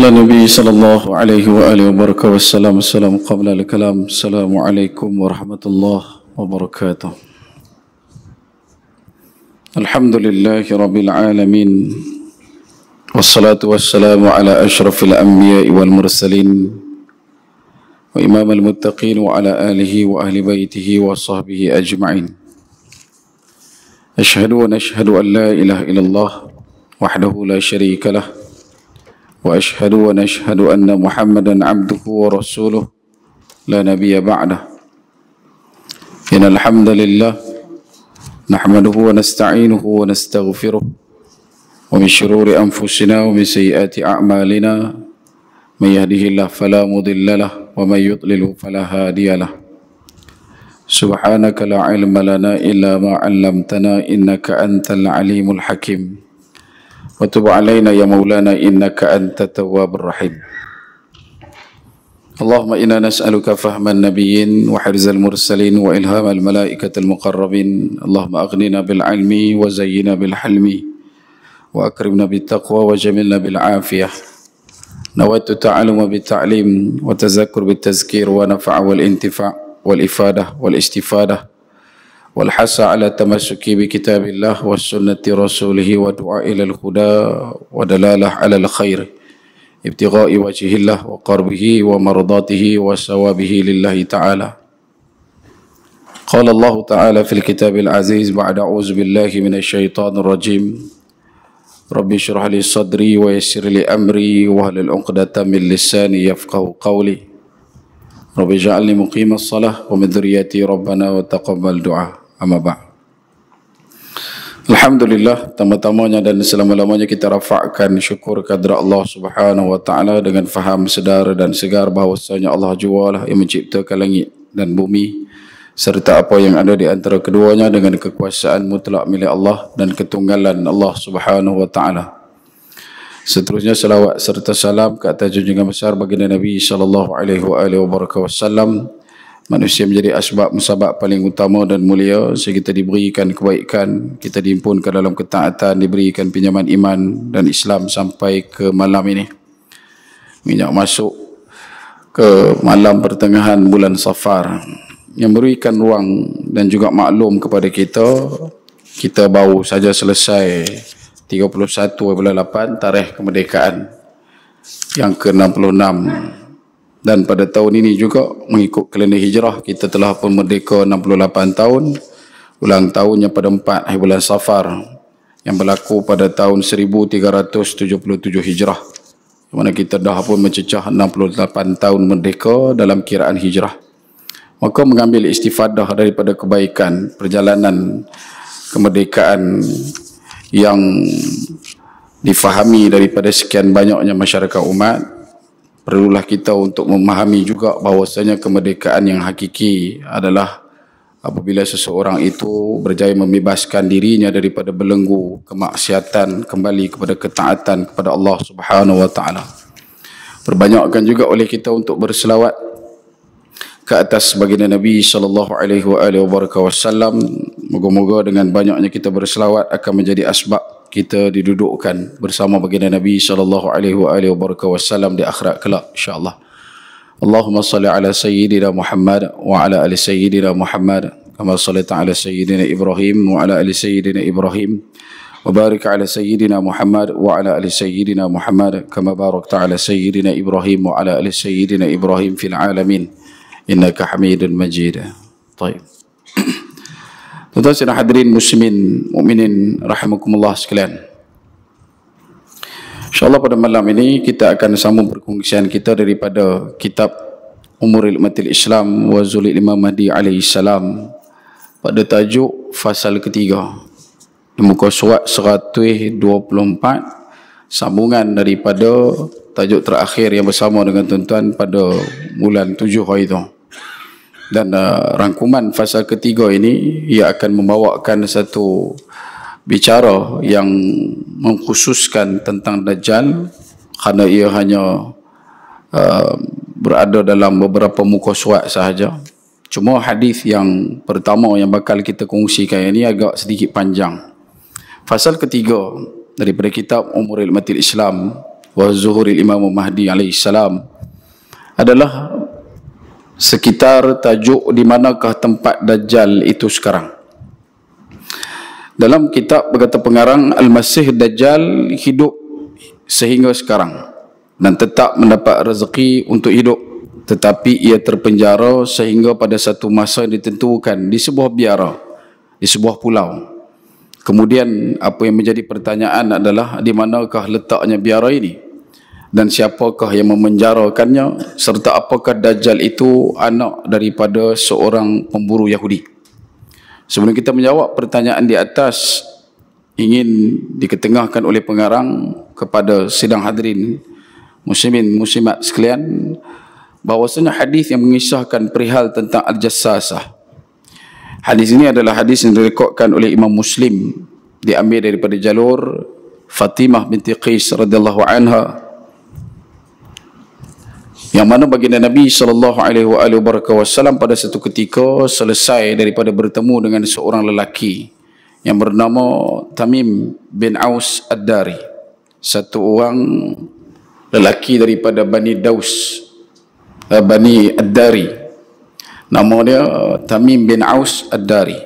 قال النبي صلى الله عليه وآله وبركة والسلام السلام قبل الكلام السلام عليكم ورحمة الله وبركاته الحمد لله رب العالمين والصلاة والسلام على أشرف الأنبياء والمرسلين وإمام المتقين وعلى آله وأهل بيته وصحبه أجمعين أشهد ونشهد أن لا إله إلا الله وحده لا شريك له واشهد ونشهد ان محمدا عبده ورسوله لا نبي بعده ان الحمد لله نحمده ونستعينه ونستغفره ومن شرور انفسنا ومن سيئات اعمالنا من يهده الله فلا مضل له ومن يضلل فلا هادي له سبحانك لا علم لنا الا ما علمتنا انك انت العليم الحكيم وتب علينا يا مولانا إنك أنت التواب الرحيم اللهم إنا نسألك فهم النبيين وحرز المرسلين وإلهام الملائكة المقربين اللهم أغننا بالعلم وزينا بالحلم وأكرمنا بالتقوى وجملنا بالعافية نود التعلم بالتعليم وتذكر بالتذكير ونفع والانتفاع والإفادة والاستفادة والحس على التمسك بكتاب الله وسنة رسوله ودعاء إلى الهدى ودلالة على الخير ابتغاء وجه الله وقربه ومرضاته وثوابه لله تعالى قال الله تعالى في الكتاب العزيز بعد أعوذ بالله من الشيطان الرجيم ربي اشرح لي صدري ويسر لي أمري وهل العقدة من لساني يفقه قولي ربي اجعلني مقيم الصلاة ومن ذريتي ربنا وتقبل دعائي Amma Alhamdulillah, pertama-tamanya dan selama-lamanya kita rafakkan syukur kepada Allah subhanahu wa ta'ala dengan faham sedar dan segar bahawasanya Allah jualah yang menciptakan langit dan bumi serta apa yang ada di antara keduanya dengan kekuasaan mutlak milik Allah dan ketunggalan Allah subhanahu wa ta'ala. Seterusnya selawat serta salam ke atas junjungan besar baginda Nabi sallallahu alaihi wa alihi wa manusia menjadi asbab musabab paling utama dan mulia sehingga kita diberikan kebaikan kita diimpunkan dalam ketaatan diberikan pinjaman iman dan Islam sampai ke malam ini minyak masuk ke malam pertengahan bulan Safar yang memberikan ruang dan juga maklum kepada kita kita baru saja selesai 31 bulan 8 tarikh kemerdekaan yang ke-66 dan pada tahun ini juga mengikut kalender hijrah kita telah pun merdeka 68 tahun ulang tahunnya pada 4 bulan Safar yang berlaku pada tahun 1377 hijrah di mana kita dah pun mencecah 68 tahun merdeka dalam kiraan hijrah maka mengambil istifadah daripada kebaikan perjalanan kemerdekaan yang difahami daripada sekian banyaknya masyarakat umat perlulah kita untuk memahami juga bahawasanya kemerdekaan yang hakiki adalah apabila seseorang itu berjaya membebaskan dirinya daripada belenggu kemaksiatan kembali kepada ketaatan kepada Allah Subhanahu wa taala. Perbanyakkan juga oleh kita untuk berselawat ke atas baginda Nabi sallallahu alaihi wa alihi wasallam. Moga-moga dengan banyaknya kita berselawat akan menjadi asbab kita didudukkan bersama baginda Nabi sallallahu alaihi wasallam di akhirat kelak insyaallah. Allahumma salli ala sayyidina Muhammad wa ala ali sayyidina Muhammad kama sallaita ala sayyidina Ibrahim wa ala ali sayyidina Ibrahim wa barik ala sayyidina Muhammad wa ala ali sayyidina Muhammad kama barakta ala sayyidina Ibrahim wa ala ali sayyidina Ibrahim fil alamin innaka Hamidun Majid. Tayyib. Tuan-tuan sila hadirin muslimin, mu'minin, rahimakumullah sekalian. InsyaAllah pada malam ini kita akan sambung perkongsian kita daripada kitab Umur Ilmatil Islam wa Zulid Imam Mahdi alaihi salam pada tajuk fasal ketiga. Muka surat 124 sambungan daripada tajuk terakhir yang bersama dengan tuan-tuan pada bulan tujuh hari itu dan uh, rangkuman fasa ketiga ini ia akan membawakan satu bicara yang mengkhususkan tentang dajjal kerana ia hanya uh, berada dalam beberapa muka surat sahaja cuma hadis yang pertama yang bakal kita kongsikan ini agak sedikit panjang fasal ketiga daripada kitab Umurul Matil Islam wa Zuhuril Imam Mahdi alaihi salam adalah sekitar tajuk di manakah tempat Dajjal itu sekarang. Dalam kitab berkata pengarang Al-Masih Dajjal hidup sehingga sekarang dan tetap mendapat rezeki untuk hidup tetapi ia terpenjara sehingga pada satu masa ditentukan di sebuah biara, di sebuah pulau. Kemudian apa yang menjadi pertanyaan adalah di manakah letaknya biara ini? dan siapakah yang memenjarakannya serta apakah Dajjal itu anak daripada seorang pemburu Yahudi sebelum kita menjawab pertanyaan di atas ingin diketengahkan oleh pengarang kepada sidang hadirin muslimin muslimat sekalian bahwasanya hadis yang mengisahkan perihal tentang al-jassasah hadis ini adalah hadis yang direkodkan oleh Imam Muslim diambil daripada jalur Fatimah binti Qais radhiyallahu anha yang mana baginda Nabi sallallahu alaihi wasallam pada satu ketika selesai daripada bertemu dengan seorang lelaki yang bernama Tamim bin Aus Ad-Dari satu orang lelaki daripada Bani Daus eh, Bani Ad-Dari nama dia eh, Tamim bin Aus Ad-Dari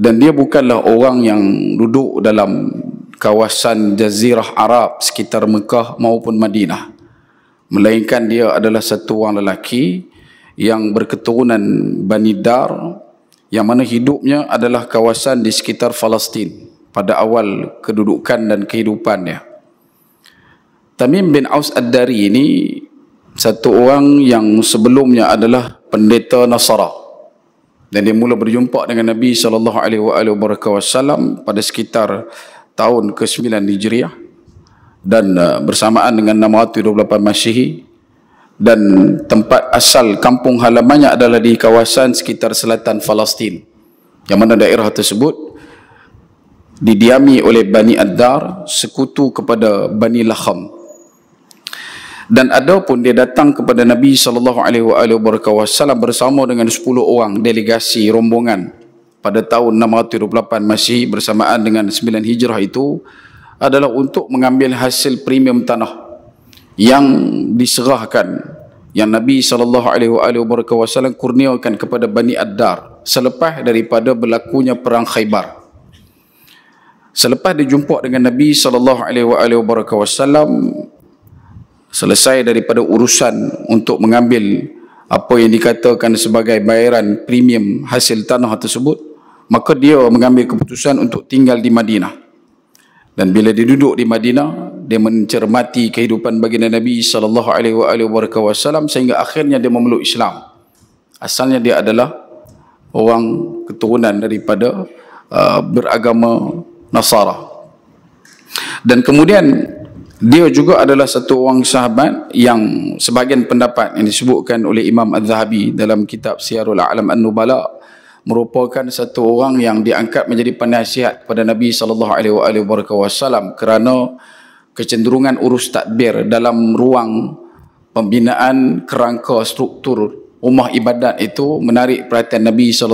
dan dia bukanlah orang yang duduk dalam kawasan Jazirah Arab sekitar Mekah maupun Madinah melainkan dia adalah satu orang lelaki yang berketurunan Bani Dar yang mana hidupnya adalah kawasan di sekitar Palestin pada awal kedudukan dan kehidupannya. Tamim bin Aus Ad-Dari ini satu orang yang sebelumnya adalah pendeta Nasara. Dan dia mula berjumpa dengan Nabi saw pada sekitar tahun ke-9 Hijriah dan uh, bersamaan dengan 628 Masyihi dan tempat asal kampung halamannya adalah di kawasan sekitar selatan Palestin yang mana daerah tersebut didiami oleh Bani Ad-Dar sekutu kepada Bani Laham dan ada pun dia datang kepada Nabi SAW bersama dengan 10 orang delegasi rombongan pada tahun 628 Masih bersamaan dengan 9 Hijrah itu adalah untuk mengambil hasil premium tanah yang diserahkan yang Nabi saw alaihi wasallam kurniakan kepada Bani Ad-Dar selepas daripada berlakunya perang Khaybar. Selepas dijumpa dengan Nabi saw selesai daripada urusan untuk mengambil apa yang dikatakan sebagai bayaran premium hasil tanah tersebut, maka dia mengambil keputusan untuk tinggal di Madinah. Dan bila dia duduk di Madinah, dia mencermati kehidupan baginda Nabi Alaihi Wasallam sehingga akhirnya dia memeluk Islam. Asalnya dia adalah orang keturunan daripada uh, beragama Nasara. Dan kemudian dia juga adalah satu orang sahabat yang sebagian pendapat yang disebutkan oleh Imam Az-Zahabi dalam kitab Siarul A'lam An-Nubala' merupakan satu orang yang diangkat menjadi penasihat kepada Nabi saw kerana kecenderungan urus takbir dalam ruang pembinaan kerangka struktur rumah ibadat itu menarik perhatian Nabi saw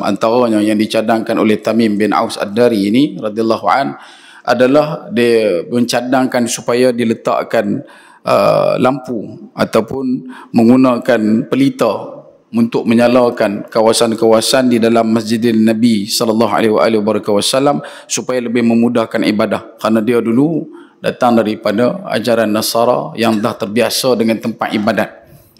antaranya yang dicadangkan oleh Tamim bin Aus Ad-Dari ini radhiyallahu an adalah dia mencadangkan supaya diletakkan uh, lampu ataupun menggunakan pelita untuk menyalakan kawasan-kawasan di dalam Masjidil Nabi sallallahu alaihi wasallam supaya lebih memudahkan ibadah kerana dia dulu datang daripada ajaran Nasara yang dah terbiasa dengan tempat ibadat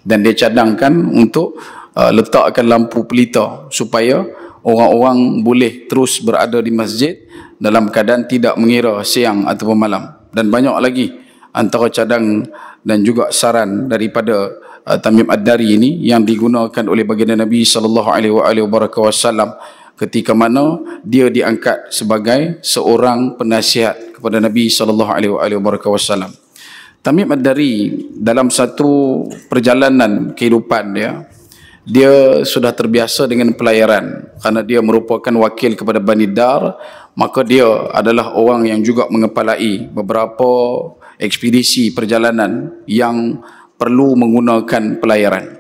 dan dia cadangkan untuk uh, letakkan lampu pelita supaya orang-orang boleh terus berada di masjid dalam keadaan tidak mengira siang ataupun malam dan banyak lagi antara cadang dan juga saran daripada Uh, Tamim Ad-Dari ini yang digunakan oleh baginda Nabi sallallahu alaihi wasallam ketika mana dia diangkat sebagai seorang penasihat kepada Nabi sallallahu alaihi wasallam. Tamim Ad-Dari dalam satu perjalanan kehidupan dia dia sudah terbiasa dengan pelayaran kerana dia merupakan wakil kepada Bani Dar maka dia adalah orang yang juga mengepalai beberapa ekspedisi perjalanan yang perlu menggunakan pelayaran.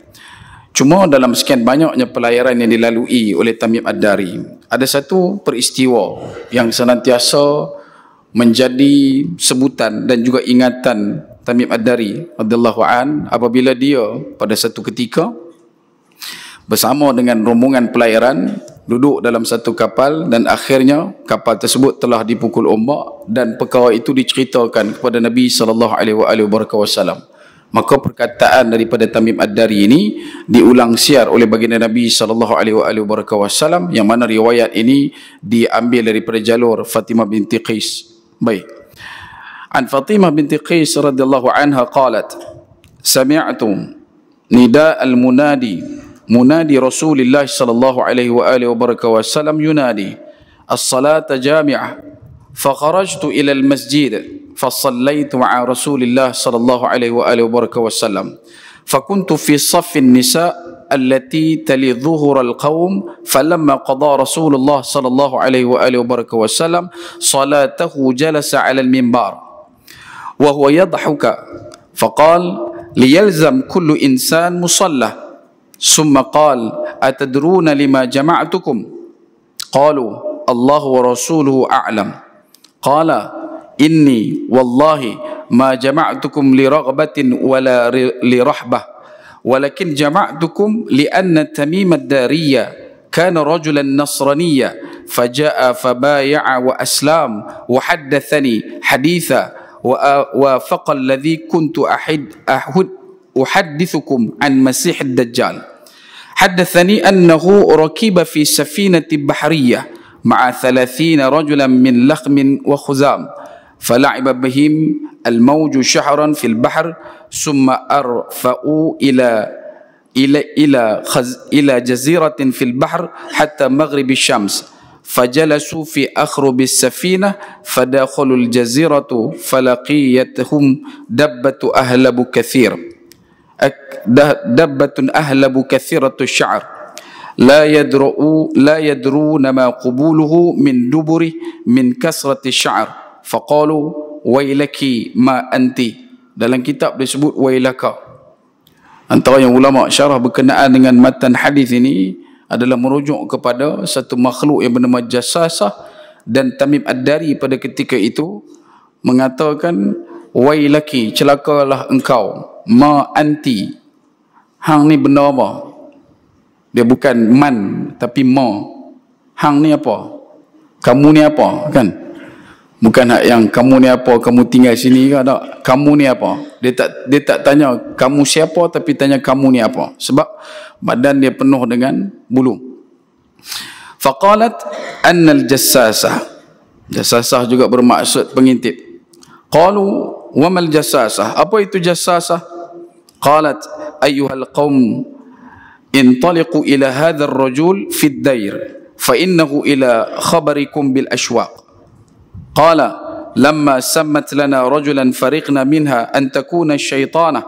Cuma dalam sekian banyaknya pelayaran yang dilalui oleh Tamim Ad-Dari, ada satu peristiwa yang senantiasa menjadi sebutan dan juga ingatan Tamim Ad-Dari an apabila dia pada satu ketika bersama dengan rombongan pelayaran duduk dalam satu kapal dan akhirnya kapal tersebut telah dipukul ombak dan perkara itu diceritakan kepada Nabi sallallahu alaihi wasallam maka perkataan daripada Tamim Ad-Dari ini diulang siar oleh baginda Nabi saw yang mana riwayat ini diambil daripada jalur Fatimah binti Qais. Baik. An Fatimah binti Qais radhiyallahu anha qalat sami'tu nida al-munadi munadi Rasulullah sallallahu alaihi wa alihi wasallam yunadi as-salata jami'ah fa kharajtu ila al-masjid فصليت مع رسول الله صلى الله عليه وآله وبركة وسلم فكنت في صف النساء التي تلي ظهر القوم فلما قضى رسول الله صلى الله عليه وآله وبركة وسلم صلاته جلس على المنبر وهو يضحك فقال ليلزم كل إنسان مصلى ثم قال أتدرون لما جمعتكم قالوا الله ورسوله أعلم قال إني والله ما جمعتكم لرغبة ولا لرحبة ولكن جمعتكم لأن تميم الدارية كان رجلا نصرانيا فجاء فبايع وأسلام وحدثني حديثا وافق الذي كنت أحد أحد أحدثكم عن مسيح الدجال حدثني أنه ركب في سفينة بحرية مع ثلاثين رجلا من لخم وخزام فلعب بهم الموج شهرا في البحر ثم أرفأوا إلى إلى إلى إلى جزيرة في البحر حتى مغرب الشمس فجلسوا في أخرب السفينة فدخلوا الجزيرة فلقيتهم دبة أهلب كثير دبة أهلب كثيرة الشعر لا يدرؤوا لا يدرون ما قبوله من دبره من كسرة الشعر faqalu wailaki ma anti dalam kitab disebut wailaka antara yang ulama syarah berkenaan dengan matan hadis ini adalah merujuk kepada satu makhluk yang bernama jasasah dan tamim ad-dari pada ketika itu mengatakan wailaki celakalah engkau ma anti hang ni benda apa dia bukan man tapi ma hang ni apa kamu ni apa kan Bukan nak yang kamu ni apa, kamu tinggal sini ke tak? Kamu ni apa? Dia tak dia tak tanya kamu siapa tapi tanya kamu ni apa. Sebab badan dia penuh dengan bulu. Faqalat annal jassasah. Jassasah juga bermaksud pengintip. Qalu wa mal Apa itu jassasa? Qalat ayyuhal qaum intaliqu ila hadzal rajul fid dair fa innahu ila khabarikum bil ashwaq. قال لما سمت لنا رجلا فرقنا منها أن تكون الشيطانة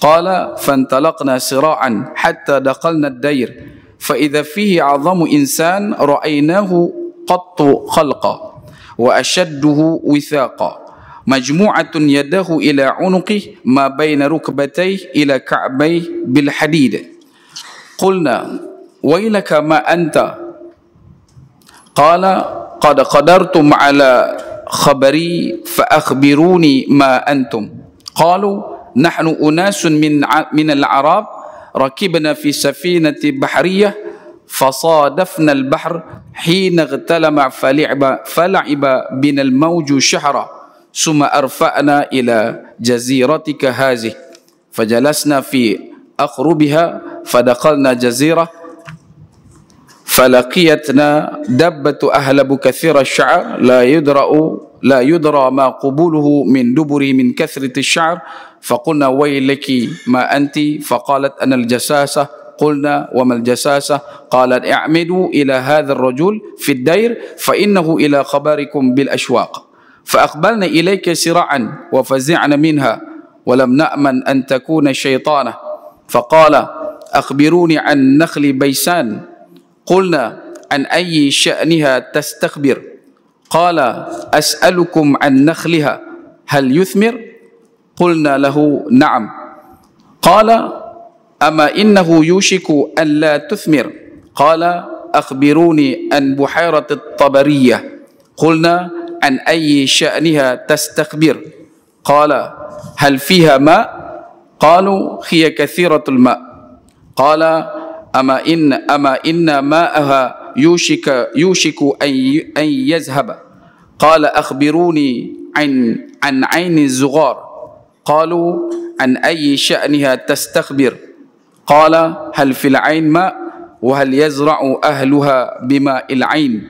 قال فانطلقنا سراعا حتى دخلنا الدير فإذا فيه عظم إنسان رأيناه قط خلقا وأشده وثاقا مجموعة يده إلى عنقه ما بين ركبتيه إلى كعبيه بالحديد قلنا ويلك ما أنت قال قد قدرتم على خبري فأخبروني ما أنتم قالوا نحن أناس من من العرب ركبنا في سفينة بحرية فصادفنا البحر حين اغتلم فلعب فلعب بنا الموج شهرا ثم أرفأنا إلى جزيرتك هذه فجلسنا في أخربها فدخلنا جزيرة فلقيتنا دبة أهلب كثير الشعر لا يدرأ لا يدرى ما قبوله من دبري من كثرة الشعر فقلنا ويلك ما أنت فقالت أنا الجساسة قلنا وما الجساسة قالت اعمدوا إلى هذا الرجل في الدير فإنه إلى خبركم بالأشواق فأقبلنا إليك سراعا وفزعنا منها ولم نأمن أن تكون شيطانة فقال أخبروني عن نخل بيسان قلنا عن أي شأنها تستخبر قال أسألكم عن نخلها هل يثمر قلنا له نعم قال أما إنه يوشك أن لا تثمر قال أخبروني عن بحيرة الطبرية قلنا عن أي شأنها تستخبر قال هل فيها ماء قالوا هي كثيرة الماء قال أما إن أما إن ماءها يوشك يوشك أن أن يذهب قال أخبروني عن عن عين الزغار قالوا عن أي شأنها تستخبر قال هل في العين ماء وهل يزرع أهلها بماء العين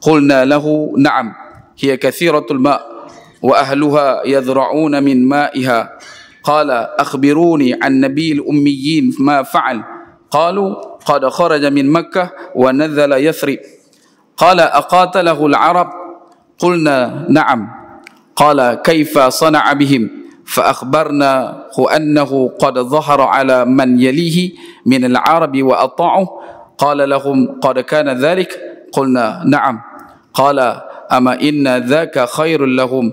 قلنا له نعم هي كثيرة الماء وأهلها يزرعون من مائها قال أخبروني عن نبي الأميين ما فعل قالوا قد خرج من مكة ونزل يثرب قال أقاتله العرب قلنا نعم قال كيف صنع بهم هو أنه قد ظهر على من يليه من العرب وأطاعه قال لهم قد كان ذلك قلنا نعم قال أما إن ذاك خير لهم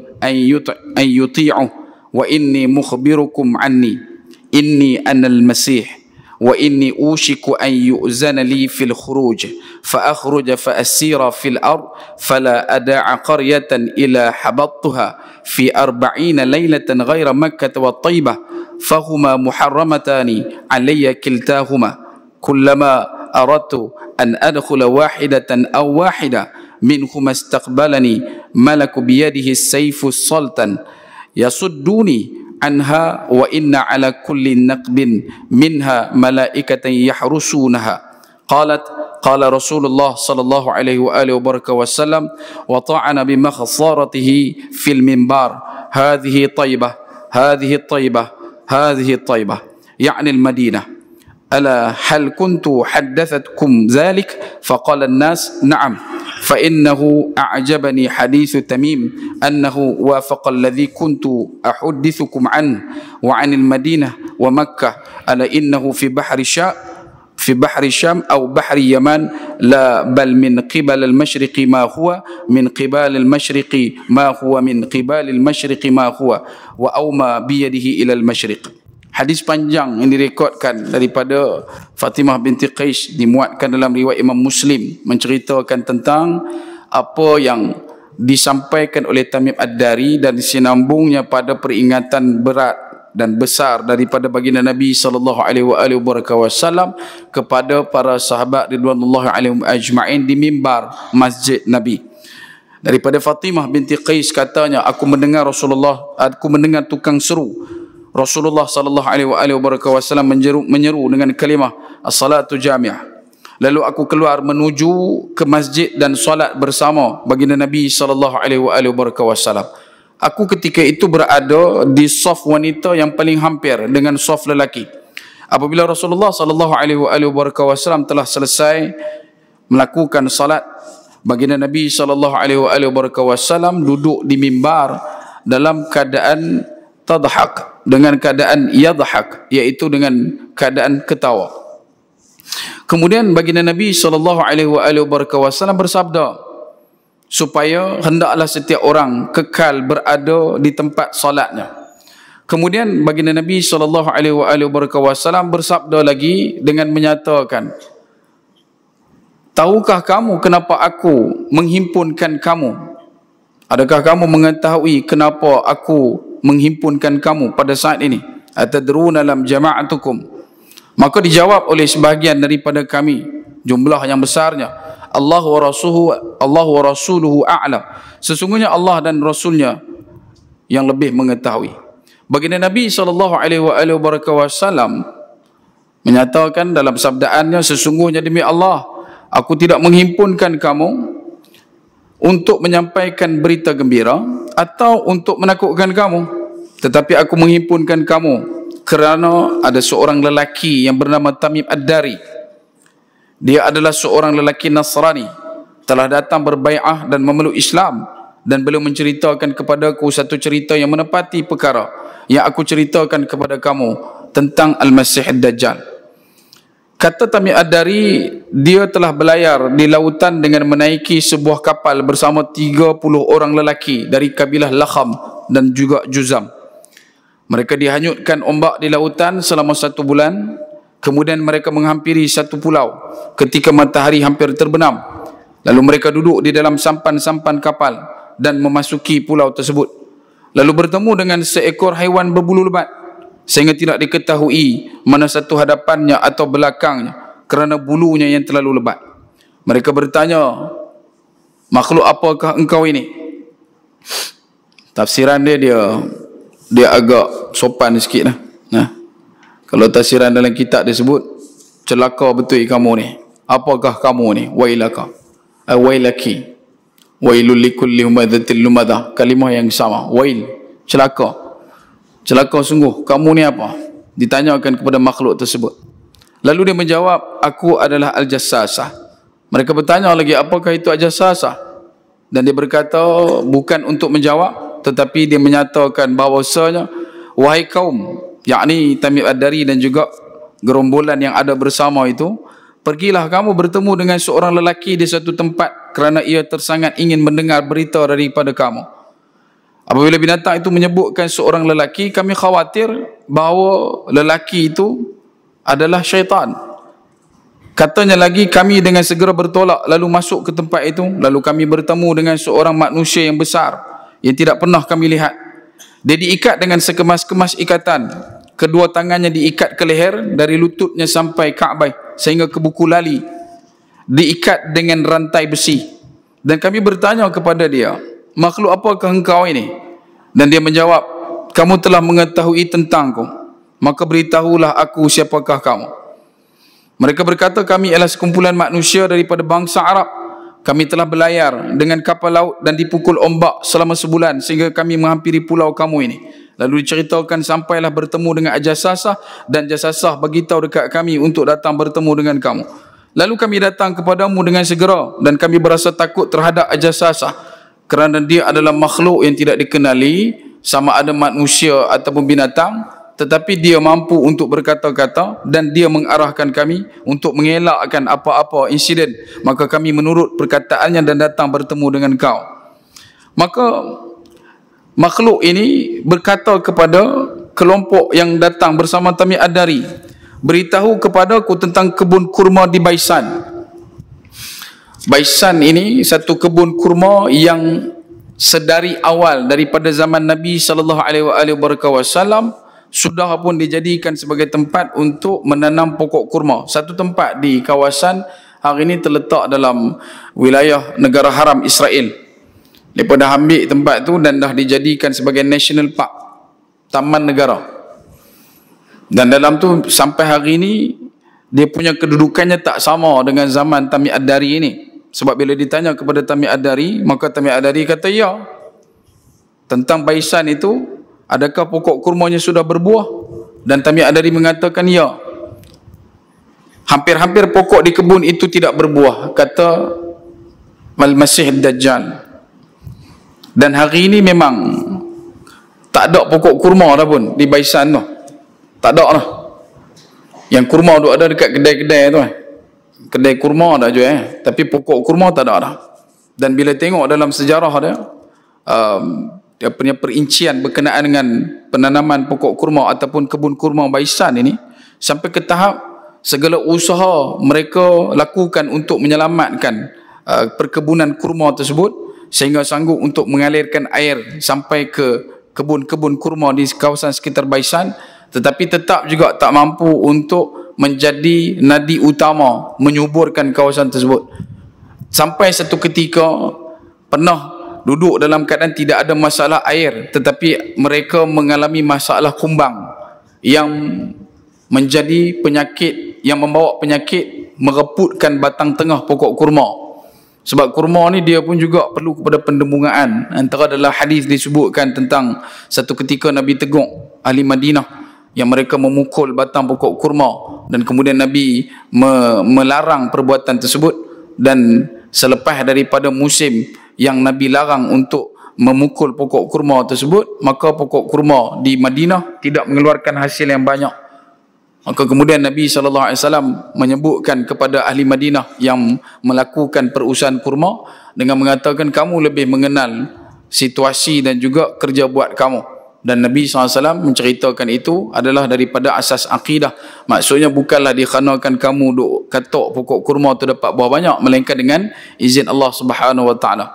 أن يطيعوا وإني مخبركم عني إني أنا المسيح وإني أوشك أن يؤذن لي في الخروج فأخرج فأسير في الأرض فلا أدع قرية إلى حبطتها في أربعين ليلة غير مكة والطيبة فهما محرمتان علي كلتاهما كلما أردت أن أدخل واحدة أو واحدة منهما استقبلني ملك بيده السيف السلطن يصدوني عنها وإن على كل نقب منها ملائكة يحرسونها قالت قال رسول الله صلى الله عليه وآله وبارك وسلم وطعن بمخصارته في المنبار هذه طيبة هذه الطيبة هذه الطيبة يعني المدينة ألا هل كنت حدثتكم ذلك فقال الناس نعم فإنه أعجبني حديث تميم أنه وافق الذي كنت أحدثكم عنه وعن المدينة ومكة ألا إنه في بحر الشام في بحر الشام أو بحر اليمن لا بل من قبل المشرق ما هو من قبال المشرق ما هو من قبال المشرق ما هو وأومى بيده إلى المشرق Hadis panjang yang direkodkan daripada Fatimah binti Qais dimuatkan dalam riwayat Imam Muslim menceritakan tentang apa yang disampaikan oleh Tamim Ad-Dari dan sinambungnya pada peringatan berat dan besar daripada baginda Nabi sallallahu alaihi wasallam kepada para sahabat ridwanullahi alaihim ajma'in di mimbar masjid Nabi. Daripada Fatimah binti Qais katanya aku mendengar Rasulullah aku mendengar tukang seru Rasulullah sallallahu alaihi wasallam menyeru, menyeru dengan kalimah as-salatu jami'ah. Lalu aku keluar menuju ke masjid dan solat bersama bagi Nabi sallallahu alaihi wasallam. Aku ketika itu berada di saf wanita yang paling hampir dengan saf lelaki. Apabila Rasulullah sallallahu alaihi wasallam telah selesai melakukan salat, bagi Nabi sallallahu alaihi wasallam duduk di mimbar dalam keadaan tadhak dengan keadaan yadhak iaitu dengan keadaan ketawa kemudian baginda nabi sallallahu alaihi wasallam bersabda supaya hendaklah setiap orang kekal berada di tempat solatnya kemudian baginda nabi sallallahu alaihi wasallam bersabda lagi dengan menyatakan tahukah kamu kenapa aku menghimpunkan kamu Adakah kamu mengetahui kenapa aku menghimpunkan kamu pada saat ini atadruna dalam jama'atukum maka dijawab oleh sebahagian daripada kami jumlah yang besarnya Allah wa rasuhu Allah wa rasuluhu a'lam sesungguhnya Allah dan rasulnya yang lebih mengetahui baginda Nabi sallallahu alaihi wasallam menyatakan dalam sabdaannya sesungguhnya demi Allah aku tidak menghimpunkan kamu untuk menyampaikan berita gembira atau untuk menakutkan kamu tetapi aku menghimpunkan kamu kerana ada seorang lelaki yang bernama Tamim Ad-Dari dia adalah seorang lelaki Nasrani telah datang berbaiah dan memeluk Islam dan beliau menceritakan kepada aku satu cerita yang menepati perkara yang aku ceritakan kepada kamu tentang Al-Masih Ad-Dajjal al masih ad dajjal Kata Tamim Ad-Dari, dia telah belayar di lautan dengan menaiki sebuah kapal bersama 30 orang lelaki dari kabilah Lakham dan juga Juzam. Mereka dihanyutkan ombak di lautan selama satu bulan. Kemudian mereka menghampiri satu pulau ketika matahari hampir terbenam. Lalu mereka duduk di dalam sampan-sampan kapal dan memasuki pulau tersebut. Lalu bertemu dengan seekor haiwan berbulu lebat sehingga tidak diketahui mana satu hadapannya atau belakangnya kerana bulunya yang terlalu lebat. Mereka bertanya, makhluk apakah engkau ini? Tafsiran dia dia dia agak sopan sikit lah. Nah, kalau tafsiran dalam kitab dia sebut, celaka betul kamu ni. Apakah kamu ni? Wailaka. Eh, wailaki. Wailulikulli humadatil lumadah. Kalimah yang sama. Wail. Celaka celaka sungguh kamu ni apa ditanyakan kepada makhluk tersebut lalu dia menjawab aku adalah al-jassasah mereka bertanya lagi apakah itu al-jassasah dan dia berkata oh, bukan untuk menjawab tetapi dia menyatakan bahawasanya wahai kaum yakni tamib ad-dari dan juga gerombolan yang ada bersama itu pergilah kamu bertemu dengan seorang lelaki di satu tempat kerana ia tersangat ingin mendengar berita daripada kamu. Apabila binatang itu menyebutkan seorang lelaki, kami khawatir bahawa lelaki itu adalah syaitan. Katanya lagi kami dengan segera bertolak lalu masuk ke tempat itu lalu kami bertemu dengan seorang manusia yang besar yang tidak pernah kami lihat. Dia diikat dengan sekemas-kemas ikatan. Kedua tangannya diikat ke leher dari lututnya sampai Ka'bah sehingga ke buku lali. Diikat dengan rantai besi. Dan kami bertanya kepada dia, makhluk apakah engkau ini? Dan dia menjawab, kamu telah mengetahui tentangku, maka beritahulah aku siapakah kamu. Mereka berkata kami ialah sekumpulan manusia daripada bangsa Arab. Kami telah berlayar dengan kapal laut dan dipukul ombak selama sebulan sehingga kami menghampiri pulau kamu ini. Lalu diceritakan sampailah bertemu dengan Ajasasah dan Jasasah beritahu dekat kami untuk datang bertemu dengan kamu. Lalu kami datang kepadamu dengan segera dan kami berasa takut terhadap Ajasasah kerana dia adalah makhluk yang tidak dikenali sama ada manusia ataupun binatang tetapi dia mampu untuk berkata-kata dan dia mengarahkan kami untuk mengelakkan apa-apa insiden maka kami menurut perkataannya dan datang bertemu dengan kau maka makhluk ini berkata kepada kelompok yang datang bersama Adari beritahu kepadaku tentang kebun kurma di Baisan Baisan ini satu kebun kurma yang sedari awal daripada zaman Nabi sallallahu alaihi wasallam sudah pun dijadikan sebagai tempat untuk menanam pokok kurma. Satu tempat di kawasan hari ini terletak dalam wilayah negara haram Israel. Daripada ambil tempat tu dan dah dijadikan sebagai national park, taman negara. Dan dalam tu sampai hari ini dia punya kedudukannya tak sama dengan zaman Tamiyad Dari ini. Sebab bila ditanya kepada Tamiq Adari, maka Tamiq Adari kata ya. Tentang Baisan itu, adakah pokok kurmanya sudah berbuah? Dan Tamiq Adari mengatakan ya. Hampir-hampir pokok di kebun itu tidak berbuah, kata Mal masih Dajjal. Dan hari ini memang tak ada pokok kurma dah pun di Baisan tu. Tak ada lah. Yang kurma duk ada dekat kedai-kedai tu. Eh kedai kurma ada je eh tapi pokok kurma tak ada dah dan bila tengok dalam sejarah dia um, dia punya perincian berkenaan dengan penanaman pokok kurma ataupun kebun kurma Baisan ini sampai ke tahap segala usaha mereka lakukan untuk menyelamatkan uh, perkebunan kurma tersebut sehingga sanggup untuk mengalirkan air sampai ke kebun-kebun kurma di kawasan sekitar Baisan tetapi tetap juga tak mampu untuk menjadi nadi utama menyuburkan kawasan tersebut sampai satu ketika pernah duduk dalam keadaan tidak ada masalah air tetapi mereka mengalami masalah kumbang yang menjadi penyakit yang membawa penyakit mereputkan batang tengah pokok kurma sebab kurma ni dia pun juga perlu kepada pendembungaan antara adalah hadis disebutkan tentang satu ketika Nabi Teguk Ahli Madinah yang mereka memukul batang pokok kurma dan kemudian Nabi me- melarang perbuatan tersebut dan selepas daripada musim yang Nabi larang untuk memukul pokok kurma tersebut maka pokok kurma di Madinah tidak mengeluarkan hasil yang banyak maka kemudian Nabi saw menyebutkan kepada ahli Madinah yang melakukan perusahaan kurma dengan mengatakan kamu lebih mengenal situasi dan juga kerja buat kamu dan Nabi SAW menceritakan itu adalah daripada asas akidah maksudnya bukanlah dikhanakan kamu duk katok pokok kurma tu dapat buah banyak melainkan dengan izin Allah Subhanahu Wa Taala.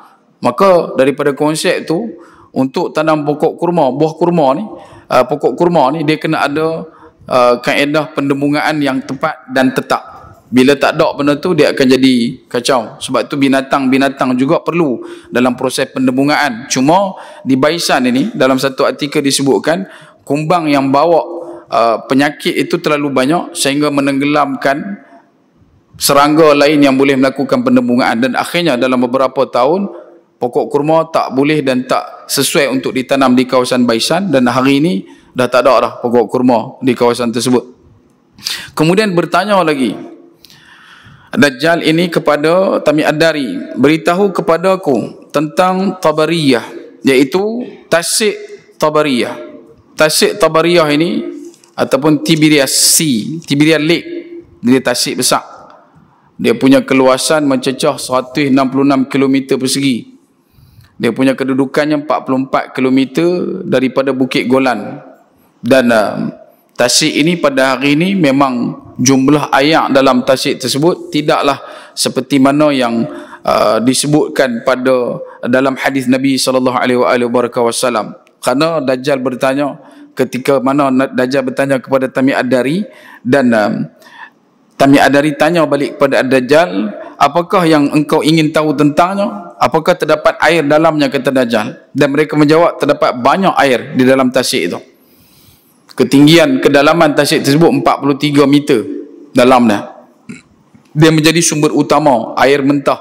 maka daripada konsep tu untuk tanam pokok kurma buah kurma ni uh, pokok kurma ni dia kena ada uh, kaedah pendembungaan yang tepat dan tetap bila tak ada benda tu dia akan jadi kacau. Sebab tu binatang-binatang juga perlu dalam proses pendebungaan. Cuma di Baisan ini dalam satu artikel disebutkan kumbang yang bawa uh, penyakit itu terlalu banyak sehingga menenggelamkan serangga lain yang boleh melakukan pendebungaan dan akhirnya dalam beberapa tahun pokok kurma tak boleh dan tak sesuai untuk ditanam di kawasan Baisan dan hari ini dah tak ada dah pokok kurma di kawasan tersebut. Kemudian bertanya lagi Dajjal ini kepada Tami Adari beritahu kepada aku tentang Tabariyah iaitu Tasik Tabariyah Tasik Tabariyah ini ataupun Tiberias Sea Tiberias Lake dia Tasik besar dia punya keluasan mencecah 166 km persegi dia punya kedudukannya 44 km daripada Bukit Golan dan uh, tasik ini pada hari ini memang jumlah ayat dalam tasik tersebut tidaklah seperti mana yang uh, disebutkan pada uh, dalam hadis Nabi sallallahu alaihi wasallam kerana dajjal bertanya ketika mana dajjal bertanya kepada Tami Adari dan um, Tami Adari tanya balik kepada dajjal apakah yang engkau ingin tahu tentangnya apakah terdapat air dalamnya kata dajjal dan mereka menjawab terdapat banyak air di dalam tasik itu ketinggian kedalaman tasik tersebut 43 meter dalamnya dia menjadi sumber utama air mentah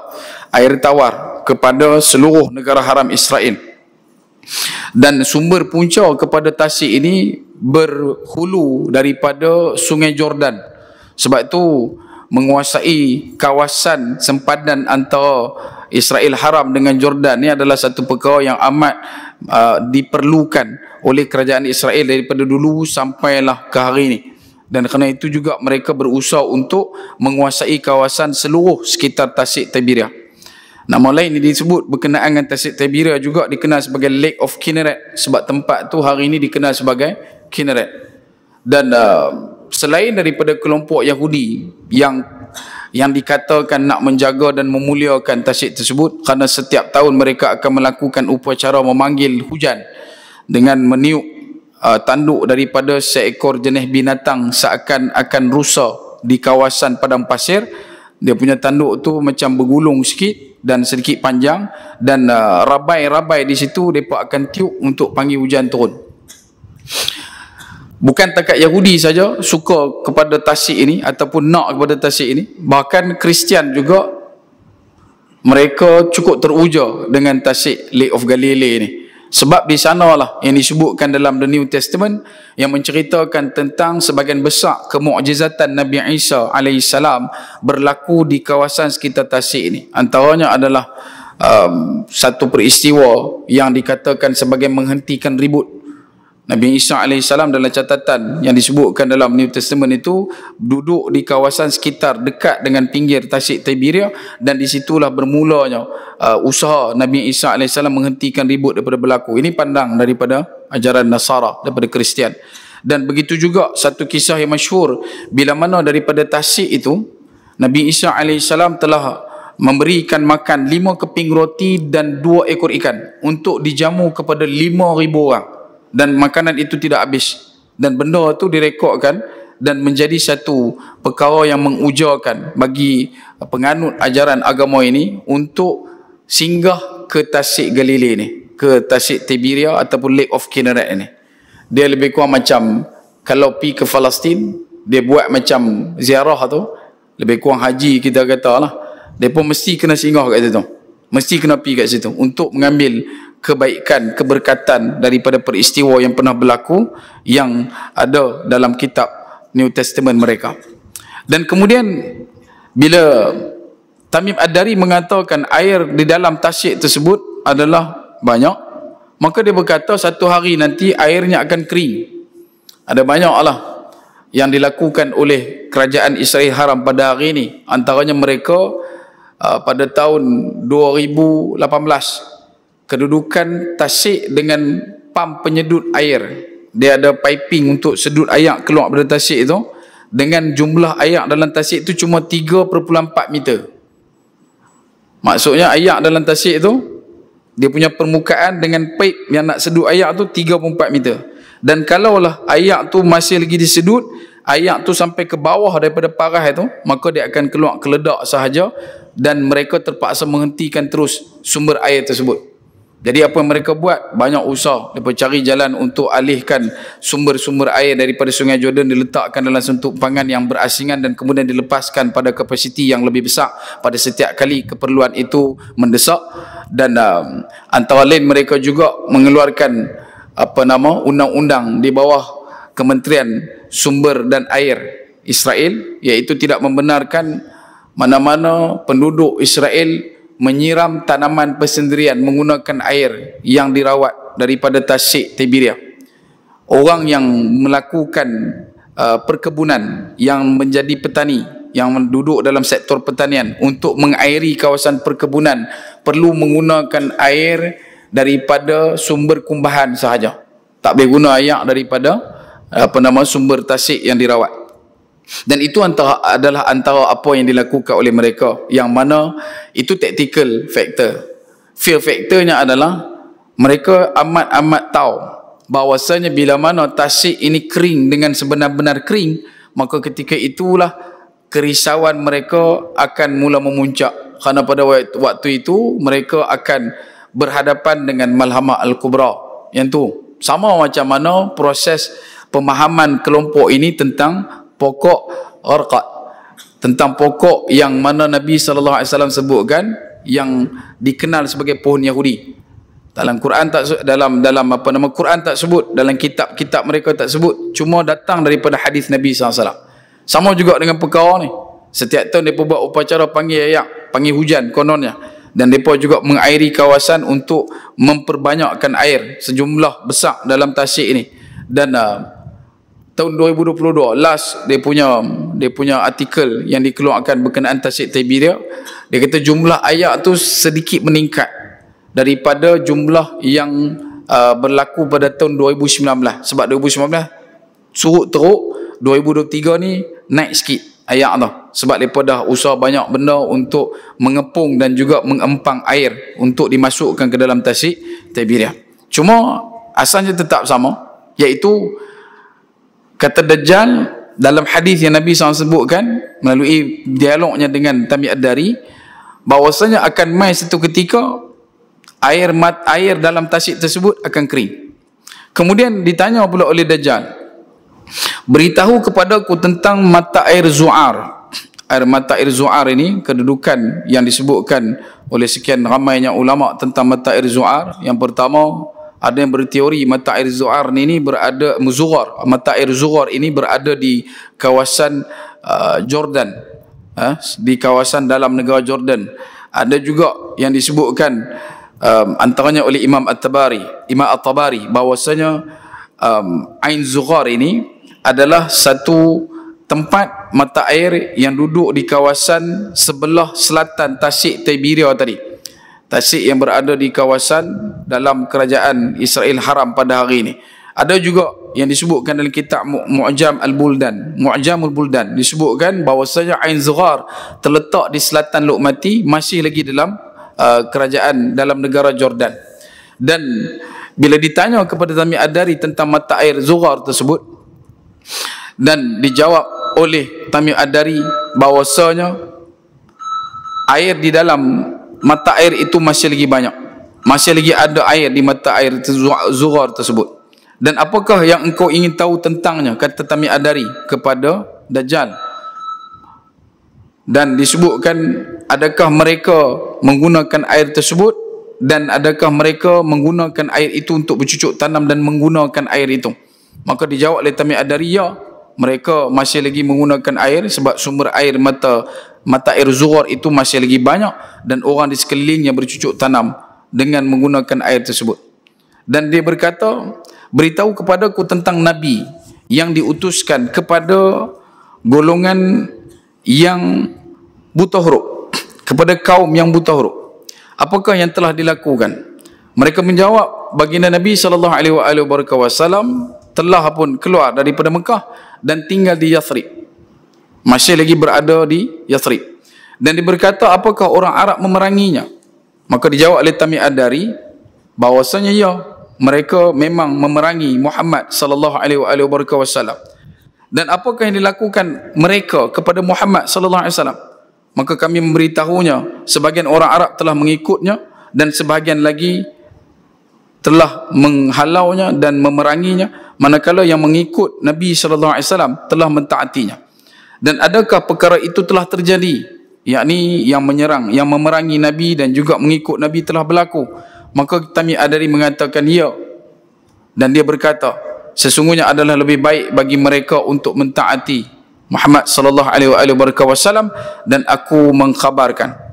air tawar kepada seluruh negara haram Israel dan sumber punca kepada tasik ini berhulu daripada sungai Jordan sebab itu menguasai kawasan sempadan antara Israel haram dengan Jordan ini adalah satu perkara yang amat Uh, diperlukan oleh kerajaan Israel daripada dulu sampailah ke hari ini. Dan kerana itu juga mereka berusaha untuk menguasai kawasan seluruh sekitar Tasik Tiberia. Nama lain ini disebut berkenaan dengan Tasik Tiberia juga dikenal sebagai Lake of Kinneret sebab tempat tu hari ini dikenal sebagai Kinneret. Dan uh, selain daripada kelompok Yahudi yang yang dikatakan nak menjaga dan memuliakan tasik tersebut kerana setiap tahun mereka akan melakukan upacara memanggil hujan dengan meniup uh, tanduk daripada seekor jenis binatang seakan akan rusak di kawasan padang pasir dia punya tanduk tu macam bergulung sikit dan sedikit panjang dan uh, rabai-rabai di situ mereka akan tiup untuk panggil hujan turun bukan takat Yahudi saja suka kepada tasik ini ataupun nak kepada tasik ini bahkan Kristian juga mereka cukup teruja dengan tasik Lake of Galilee ini sebab di sana lah yang disebutkan dalam the new testament yang menceritakan tentang sebagian besar kemukjizatan Nabi Isa alaihi berlaku di kawasan sekitar tasik ini antaranya adalah um, satu peristiwa yang dikatakan sebagai menghentikan ribut Nabi Isa AS dalam catatan yang disebutkan dalam New Testament itu duduk di kawasan sekitar dekat dengan pinggir Tasik Tiberia dan disitulah bermulanya uh, usaha Nabi Isa AS menghentikan ribut daripada berlaku. Ini pandang daripada ajaran Nasara daripada Kristian. Dan begitu juga satu kisah yang masyhur bila mana daripada Tasik itu Nabi Isa AS telah memberikan makan lima keping roti dan dua ekor ikan untuk dijamu kepada lima ribu orang dan makanan itu tidak habis dan benda itu direkodkan dan menjadi satu perkara yang mengujarkan bagi penganut ajaran agama ini untuk singgah ke Tasik Galilei ini ke Tasik Tiberia ataupun Lake of Kinneret ini dia lebih kurang macam kalau pi ke Palestin dia buat macam ziarah tu lebih kurang haji kita katalah dia pun mesti kena singgah kat situ mesti kena pi kat situ untuk mengambil kebaikan, keberkatan daripada peristiwa yang pernah berlaku yang ada dalam kitab New Testament mereka. Dan kemudian bila Tamim Ad-Dari mengatakan air di dalam tasik tersebut adalah banyak, maka dia berkata satu hari nanti airnya akan kering. Ada banyak Allah yang dilakukan oleh kerajaan Israel haram pada hari ini. Antaranya mereka uh, pada tahun 2018 kedudukan tasik dengan pam penyedut air dia ada piping untuk sedut air keluar pada tasik itu dengan jumlah air dalam tasik itu cuma 3.4 meter maksudnya air dalam tasik itu dia punya permukaan dengan pipe yang nak sedut air tu 3.4 meter dan kalaulah air tu masih lagi disedut air tu sampai ke bawah daripada parah itu maka dia akan keluar keledak sahaja dan mereka terpaksa menghentikan terus sumber air tersebut jadi apa yang mereka buat? Banyak usaha. Mereka cari jalan untuk alihkan sumber-sumber air daripada sungai Jordan diletakkan dalam sentuk pangan yang berasingan dan kemudian dilepaskan pada kapasiti yang lebih besar pada setiap kali keperluan itu mendesak. Dan um, antara lain mereka juga mengeluarkan apa nama undang-undang di bawah Kementerian Sumber dan Air Israel iaitu tidak membenarkan mana-mana penduduk Israel menyiram tanaman persendirian menggunakan air yang dirawat daripada Tasik Tiberia. Orang yang melakukan uh, perkebunan yang menjadi petani yang duduk dalam sektor pertanian untuk mengairi kawasan perkebunan perlu menggunakan air daripada sumber kumbahan sahaja. Tak boleh guna air daripada apa nama sumber tasik yang dirawat dan itu antara adalah antara apa yang dilakukan oleh mereka yang mana itu tactical factor fear factornya adalah mereka amat-amat tahu bahawasanya bila mana tasik ini kering dengan sebenar-benar kering maka ketika itulah kerisauan mereka akan mula memuncak kerana pada waktu itu mereka akan berhadapan dengan malhamah al-kubra yang tu sama macam mana proses pemahaman kelompok ini tentang pokok Arqad tentang pokok yang mana Nabi sallallahu alaihi wasallam sebutkan yang dikenal sebagai pohon Yahudi. Dalam Quran tak dalam dalam apa nama Quran tak sebut, dalam kitab-kitab mereka tak sebut, cuma datang daripada hadis Nabi sallallahu alaihi wasallam. Sama juga dengan perkara ni. Setiap tahun dia buat upacara panggil ayak, panggil hujan kononnya dan depa juga mengairi kawasan untuk memperbanyakkan air sejumlah besar dalam tasik ini. Dan uh, tahun 2022 last dia punya dia punya artikel yang dikeluarkan berkenaan tasik Tiberia dia kata jumlah ayat tu sedikit meningkat daripada jumlah yang uh, berlaku pada tahun 2019 sebab 2019 surut teruk 2023 ni naik sikit ayat tu sebab mereka dah usaha banyak benda untuk mengepung dan juga mengempang air untuk dimasukkan ke dalam tasik Tiberia cuma asalnya tetap sama iaitu kata Dajjal dalam hadis yang Nabi SAW sebutkan melalui dialognya dengan Tami Ad-Dari bahawasanya akan mai satu ketika air mat, air dalam tasik tersebut akan kering kemudian ditanya pula oleh Dajjal beritahu kepada aku tentang mata air Zu'ar air mata air Zu'ar ini kedudukan yang disebutkan oleh sekian ramainya ulama tentang mata air Zu'ar yang pertama ada yang berteori mata air zuar ni ini berada muzuar mata air zuar ini berada di kawasan uh, Jordan uh, di kawasan dalam negara Jordan ada juga yang disebutkan um, antaranya oleh Imam At-Tabari Imam At-Tabari bahwasanya um, Ain Zughar ini adalah satu tempat mata air yang duduk di kawasan sebelah selatan Tasik Tiberia tadi tasik yang berada di kawasan dalam kerajaan Israel haram pada hari ini. Ada juga yang disebutkan dalam kitab Mu'jam Al-Buldan. Al Buldan disebutkan bahawasanya Ain Zughar terletak di selatan Luqmati masih lagi dalam uh, kerajaan dalam negara Jordan. Dan bila ditanya kepada Zami Adari tentang mata air Zughar tersebut dan dijawab oleh Tamim Adari bahawasanya air di dalam mata air itu masih lagi banyak masih lagi ada air di mata air zuhur tersebut dan apakah yang engkau ingin tahu tentangnya kata Tami Adari kepada Dajjal dan disebutkan adakah mereka menggunakan air tersebut dan adakah mereka menggunakan air itu untuk bercucuk tanam dan menggunakan air itu maka dijawab oleh Tami Adari ya mereka masih lagi menggunakan air sebab sumber air mata mata air zuhur itu masih lagi banyak dan orang di sekelilingnya bercucuk tanam dengan menggunakan air tersebut dan dia berkata beritahu kepada aku tentang nabi yang diutuskan kepada golongan yang buta huruf kepada kaum yang buta huruf apakah yang telah dilakukan mereka menjawab baginda nabi sallallahu alaihi wasallam telah pun keluar daripada Mekah dan tinggal di Yathrib. Masih lagi berada di Yathrib. Dan diberkata apakah orang Arab memeranginya? Maka dijawab oleh Tami Adari bahwasanya ya mereka memang memerangi Muhammad sallallahu alaihi wasallam. Dan apakah yang dilakukan mereka kepada Muhammad sallallahu alaihi wasallam? Maka kami memberitahunya sebahagian orang Arab telah mengikutnya dan sebahagian lagi telah menghalaunya dan memeranginya manakala yang mengikut Nabi sallallahu alaihi wasallam telah mentaatinya dan adakah perkara itu telah terjadi yakni yang menyerang yang memerangi Nabi dan juga mengikut Nabi telah berlaku maka kami adari mengatakan ya dan dia berkata sesungguhnya adalah lebih baik bagi mereka untuk mentaati Muhammad sallallahu alaihi wasallam dan aku mengkhabarkan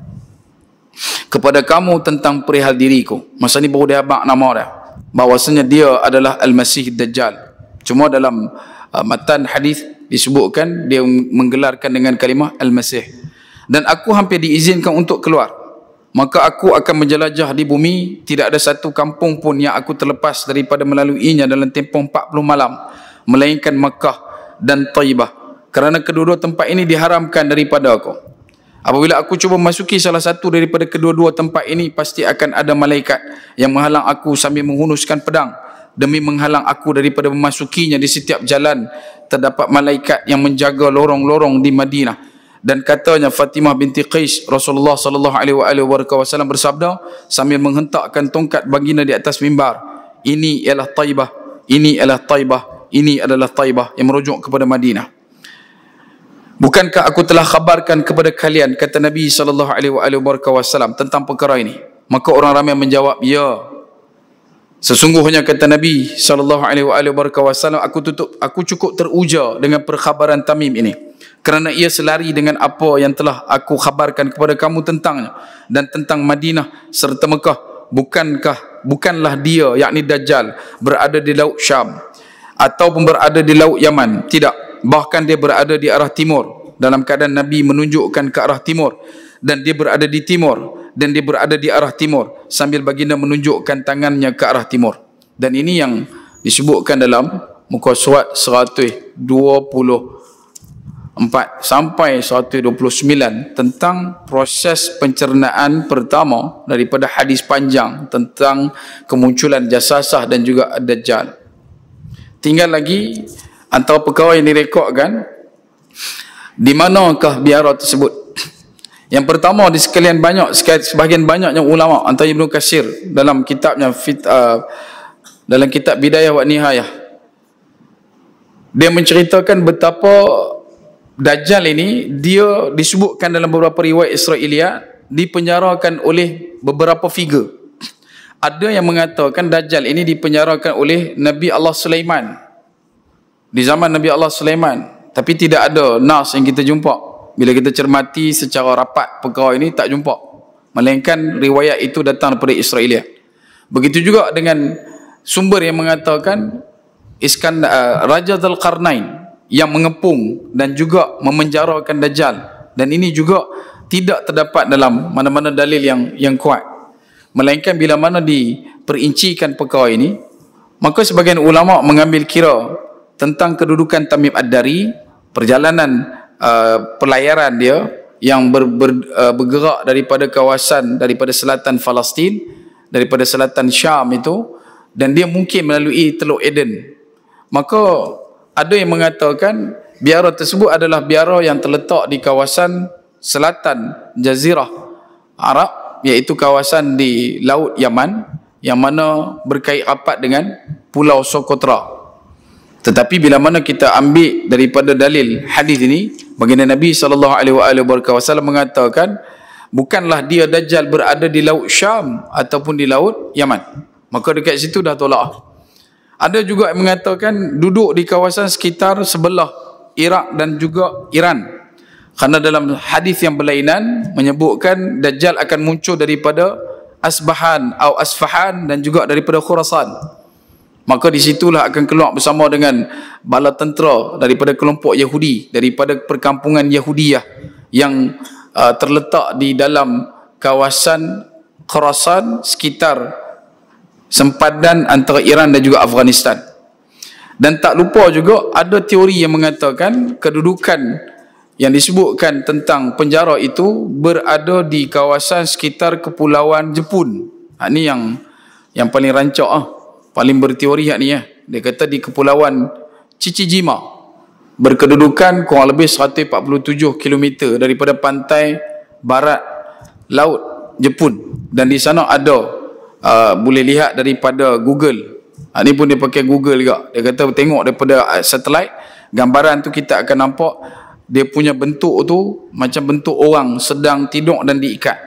kepada kamu tentang perihal diriku masa ni baru dia abang nama dia bahawasanya dia adalah Al-Masih Dajjal cuma dalam uh, matan hadis disebutkan dia menggelarkan dengan kalimah Al-Masih dan aku hampir diizinkan untuk keluar maka aku akan menjelajah di bumi tidak ada satu kampung pun yang aku terlepas daripada melaluinya dalam tempoh 40 malam melainkan Mekah dan Taibah kerana kedua-dua tempat ini diharamkan daripada aku Apabila aku cuba masuki salah satu daripada kedua-dua tempat ini, pasti akan ada malaikat yang menghalang aku sambil menghunuskan pedang demi menghalang aku daripada memasukinya di setiap jalan. Terdapat malaikat yang menjaga lorong-lorong di Madinah. Dan katanya Fatimah binti Qais Rasulullah sallallahu alaihi wasallam bersabda sambil menghentakkan tongkat baginda di atas mimbar, "Ini ialah Taibah, ini ialah Taibah, ini adalah Taibah" yang merujuk kepada Madinah. Bukankah aku telah khabarkan kepada kalian kata Nabi sallallahu alaihi wasallam tentang perkara ini? Maka orang ramai menjawab, "Ya." Sesungguhnya kata Nabi sallallahu alaihi wasallam, "Aku tutup aku cukup teruja dengan perkhabaran Tamim ini kerana ia selari dengan apa yang telah aku khabarkan kepada kamu tentangnya dan tentang Madinah serta Mekah. Bukankah bukanlah dia yakni Dajjal berada di Laut Syam ataupun berada di Laut Yaman? Tidak, bahkan dia berada di arah timur dalam keadaan Nabi menunjukkan ke arah timur dan dia berada di timur dan dia berada di arah timur sambil baginda menunjukkan tangannya ke arah timur dan ini yang disebutkan dalam muka surat 124 sampai 129 tentang proses pencernaan pertama daripada hadis panjang tentang kemunculan jasasah dan juga dajjal tinggal lagi atau pegawai yang direkodkan di manakah biara tersebut yang pertama di sekalian banyak sebahagian banyaknya ulama antara Ibnu Kasir dalam kitabnya fit, uh, dalam kitab Bidayah wa Nihayah dia menceritakan betapa Dajjal ini dia disebutkan dalam beberapa riwayat Israelia dipenjarakan oleh beberapa figure ada yang mengatakan Dajjal ini dipenjarakan oleh Nabi Allah Sulaiman di zaman Nabi Allah Sulaiman tapi tidak ada nas yang kita jumpa bila kita cermati secara rapat perkara ini tak jumpa melainkan riwayat itu datang daripada Israel begitu juga dengan sumber yang mengatakan Iskandar, uh, Raja Zulkarnain yang mengepung dan juga memenjarakan Dajjal dan ini juga tidak terdapat dalam mana-mana dalil yang yang kuat melainkan bila mana diperincikan perkara ini maka sebagian ulama mengambil kira tentang kedudukan Tamim Ad-Dari perjalanan uh, pelayaran dia yang ber, ber, uh, bergerak daripada kawasan daripada selatan Palestin daripada selatan Syam itu dan dia mungkin melalui Teluk Eden maka ada yang mengatakan biara tersebut adalah biara yang terletak di kawasan selatan Jazirah Arab iaitu kawasan di Laut Yaman yang mana berkait rapat dengan Pulau Sokotra tetapi bila mana kita ambil daripada dalil hadis ini, baginda Nabi SAW mengatakan, bukanlah dia Dajjal berada di Laut Syam ataupun di Laut Yaman. Maka dekat situ dah tolak. Ada juga yang mengatakan duduk di kawasan sekitar sebelah Iraq dan juga Iran. Kerana dalam hadis yang berlainan menyebutkan Dajjal akan muncul daripada Asbahan atau Asfahan dan juga daripada Khurasan. Maka di situlah akan keluar bersama dengan bala tentera daripada kelompok Yahudi, daripada perkampungan Yahudiyah yang uh, terletak di dalam kawasan Khurasan sekitar sempadan antara Iran dan juga Afghanistan. Dan tak lupa juga ada teori yang mengatakan kedudukan yang disebutkan tentang penjara itu berada di kawasan sekitar kepulauan Jepun. Ha, ini yang yang paling rancak ah paling berteori yang ni ya. Dia kata di kepulauan Cicijima berkedudukan kurang lebih 147 km daripada pantai barat laut Jepun dan di sana ada uh, boleh lihat daripada Google. Ha, ini pun dia pakai Google juga. Dia kata tengok daripada uh, satelit gambaran tu kita akan nampak dia punya bentuk tu macam bentuk orang sedang tidur dan diikat.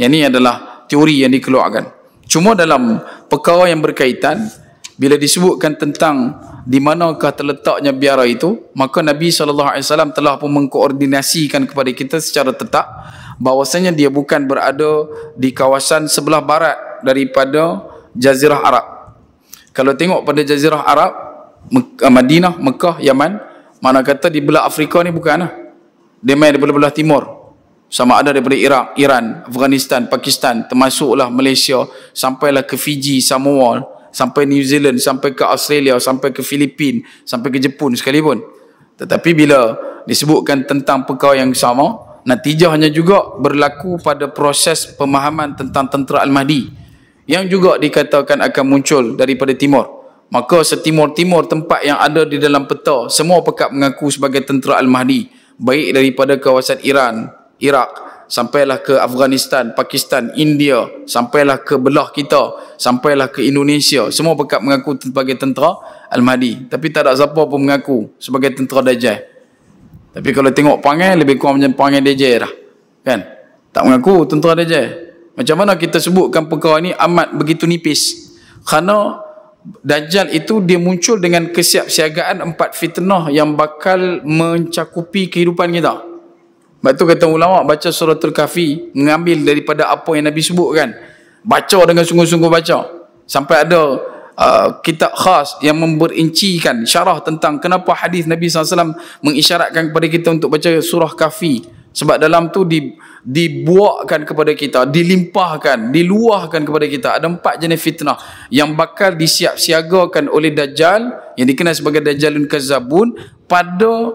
Yang ini adalah teori yang dikeluarkan. Cuma dalam perkara yang berkaitan bila disebutkan tentang di manakah terletaknya biara itu, maka Nabi sallallahu alaihi wasallam telah pun mengkoordinasikan kepada kita secara tetap bahawasanya dia bukan berada di kawasan sebelah barat daripada jazirah Arab. Kalau tengok pada jazirah Arab, eh, Madinah, Mekah, Yaman, mana kata di belah Afrika ni bukanlah. Dia main di belah-belah timur sama ada daripada Iraq, Iran, Afghanistan, Pakistan, termasuklah Malaysia, sampailah ke Fiji, Samoa, sampai New Zealand, sampai ke Australia, sampai ke Filipin, sampai ke Jepun sekalipun. Tetapi bila disebutkan tentang perkara yang sama, natijahnya juga berlaku pada proses pemahaman tentang tentera Al-Mahdi yang juga dikatakan akan muncul daripada timur. Maka setimur-timur tempat yang ada di dalam peta, semua pekat mengaku sebagai tentera Al-Mahdi. Baik daripada kawasan Iran, Iraq, sampailah ke Afghanistan, Pakistan, India, sampailah ke belah kita, sampailah ke Indonesia. Semua pekat mengaku sebagai tentera Al-Mahdi. Tapi tak ada siapa pun mengaku sebagai tentera Dajjal. Tapi kalau tengok panggil, lebih kurang macam panggil Dajjal dah. Kan? Tak mengaku tentera Dajjal. Macam mana kita sebutkan perkara ini amat begitu nipis? Kerana Dajjal itu dia muncul dengan kesiapsiagaan empat fitnah yang bakal mencakupi kehidupan kita. Kita. Sebab tu kata ulama baca surah al kahfi mengambil daripada apa yang Nabi sebut kan Baca dengan sungguh-sungguh baca. Sampai ada uh, kitab khas yang memberincikan syarah tentang kenapa hadis Nabi SAW mengisyaratkan kepada kita untuk baca surah kahfi. Sebab dalam tu di, dibuakkan kepada kita, dilimpahkan, diluahkan kepada kita. Ada empat jenis fitnah yang bakal disiap-siagakan oleh Dajjal yang dikenal sebagai Dajjalun Kazabun pada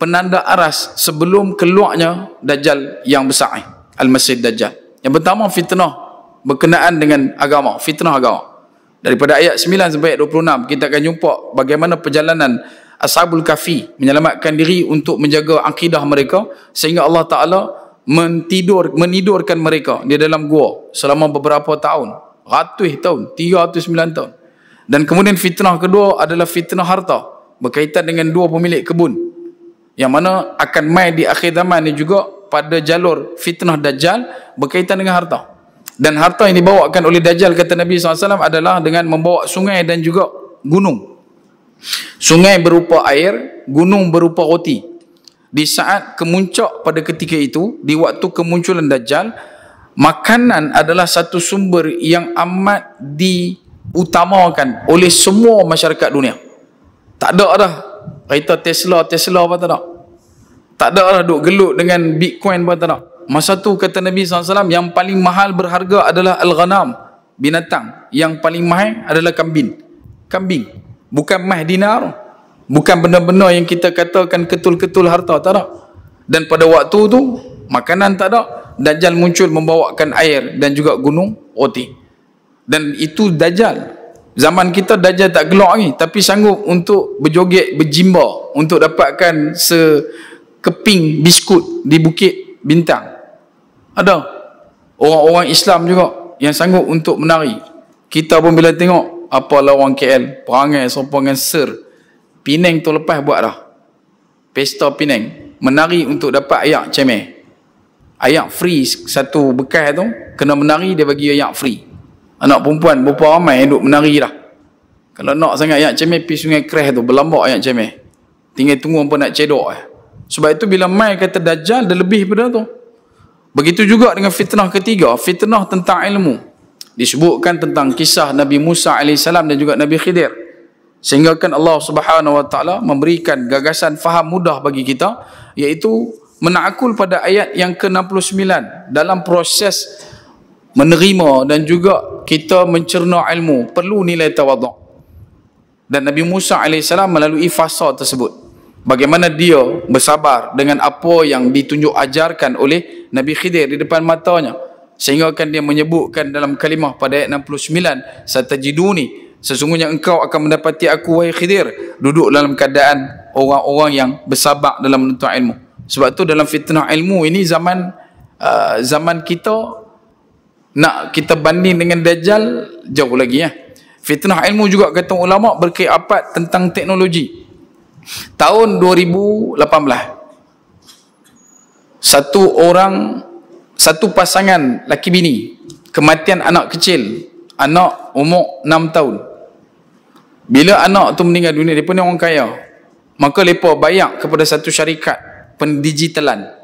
penanda aras sebelum keluarnya dajjal yang besar ni al-masih dajjal yang pertama fitnah berkenaan dengan agama fitnah agama daripada ayat 9 sampai ayat 26 kita akan jumpa bagaimana perjalanan ashabul kafi menyelamatkan diri untuk menjaga akidah mereka sehingga Allah Ta'ala mentidur, menidurkan mereka di dalam gua selama beberapa tahun ratus tahun, 309 tahun dan kemudian fitnah kedua adalah fitnah harta berkaitan dengan dua pemilik kebun yang mana akan mai di akhir zaman ni juga pada jalur fitnah dajjal berkaitan dengan harta dan harta yang dibawakan oleh dajjal kata Nabi SAW adalah dengan membawa sungai dan juga gunung sungai berupa air gunung berupa roti di saat kemuncak pada ketika itu di waktu kemunculan dajjal makanan adalah satu sumber yang amat diutamakan oleh semua masyarakat dunia tak ada dah kereta Tesla, Tesla apa tak nak. Tak ada lah duk gelut dengan Bitcoin apa tak nak. Masa tu kata Nabi SAW, yang paling mahal berharga adalah Al-Ghanam, binatang. Yang paling mahal adalah kambing. Kambing. Bukan mah dinar. Bukan benda-benda yang kita katakan ketul-ketul harta, tak ada. Dan pada waktu tu, makanan tak ada. Dajjal muncul membawakan air dan juga gunung roti. Dan itu Dajjal zaman kita dajjal tak gelok ni tapi sanggup untuk berjoget berjimba untuk dapatkan sekeping biskut di bukit bintang ada orang-orang Islam juga yang sanggup untuk menari kita pun bila tengok apalah orang KL perangai serupa dengan ser Penang tu lepas buat dah pesta Penang menari untuk dapat ayak cemeh ayak free satu bekas tu kena menari dia bagi ayak free anak perempuan berapa ramai duduk menari lah kalau nak sangat ayat cemeh pergi sungai kreh tu berlambak ayat cemeh tinggal tunggu apa nak cedok eh. sebab itu bila mai kata dajjal dah lebih daripada tu begitu juga dengan fitnah ketiga fitnah tentang ilmu disebutkan tentang kisah Nabi Musa AS dan juga Nabi Khidir sehingga kan Allah Subhanahu memberikan gagasan faham mudah bagi kita iaitu menakul pada ayat yang ke-69 dalam proses menerima dan juga kita mencerna ilmu perlu nilai tawaduk dan Nabi Musa AS melalui fasa tersebut bagaimana dia bersabar dengan apa yang ditunjuk ajarkan oleh Nabi Khidir di depan matanya sehingga kan dia menyebutkan dalam kalimah pada ayat 69 satajiduni sesungguhnya engkau akan mendapati aku wahai Khidir duduk dalam keadaan orang-orang yang bersabar dalam menuntut ilmu sebab tu dalam fitnah ilmu ini zaman uh, zaman kita nak kita banding dengan Dajjal jauh lagi ya fitnah ilmu juga kata ulama berkeapat tentang teknologi tahun 2018 satu orang satu pasangan laki bini kematian anak kecil anak umur 6 tahun bila anak tu meninggal dunia dia ni orang kaya maka mereka bayar kepada satu syarikat pendigitalan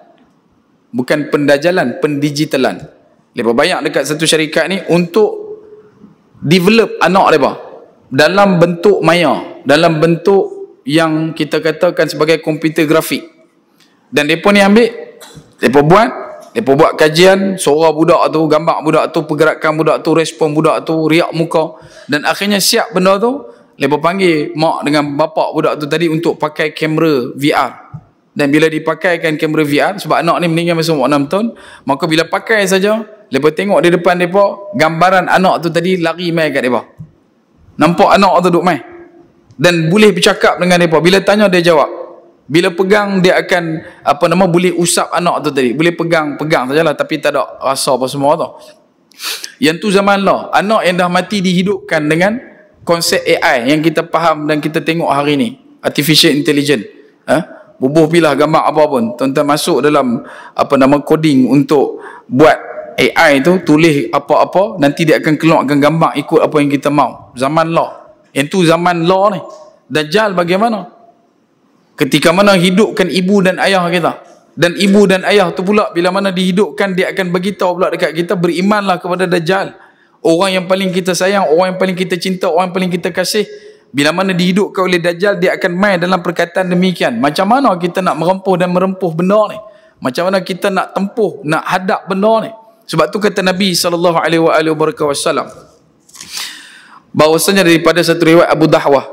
bukan pendajalan pendigitalan mereka banyak dekat satu syarikat ni untuk develop anak mereka dalam bentuk maya dalam bentuk yang kita katakan sebagai komputer grafik dan mereka ni ambil mereka buat mereka buat kajian suara budak tu gambar budak tu pergerakan budak tu respon budak tu riak muka dan akhirnya siap benda tu mereka panggil mak dengan bapa budak tu tadi untuk pakai kamera VR dan bila dipakaikan kamera VR sebab anak ni meninggal masa umur 6 tahun maka bila pakai saja Lepas tengok di depan mereka, gambaran anak tu tadi lari main kat mereka. Nampak anak tu duduk main. Dan boleh bercakap dengan mereka. Bila tanya, dia jawab. Bila pegang, dia akan, apa nama, boleh usap anak tu tadi. Boleh pegang, pegang sajalah. Tapi tak ada rasa apa semua tu. Yang tu zaman lah. Anak yang dah mati dihidupkan dengan konsep AI yang kita faham dan kita tengok hari ni. Artificial Intelligence. Eh? Bubuh pilah gambar apa pun. Tuan-tuan masuk dalam apa nama coding untuk buat AI itu tulis apa-apa nanti dia akan keluarkan gambar ikut apa yang kita mahu zaman law yang tu zaman law ni Dajjal bagaimana ketika mana hidupkan ibu dan ayah kita dan ibu dan ayah tu pula bila mana dihidupkan dia akan beritahu pula dekat kita berimanlah kepada Dajjal orang yang paling kita sayang orang yang paling kita cinta orang yang paling kita kasih bila mana dihidupkan oleh Dajjal dia akan main dalam perkataan demikian macam mana kita nak merempuh dan merempuh benda ni macam mana kita nak tempuh nak hadap benda ni sebab tu kata Nabi sallallahu alaihi wasallam bahwasanya daripada satu riwayat Abu Dahwah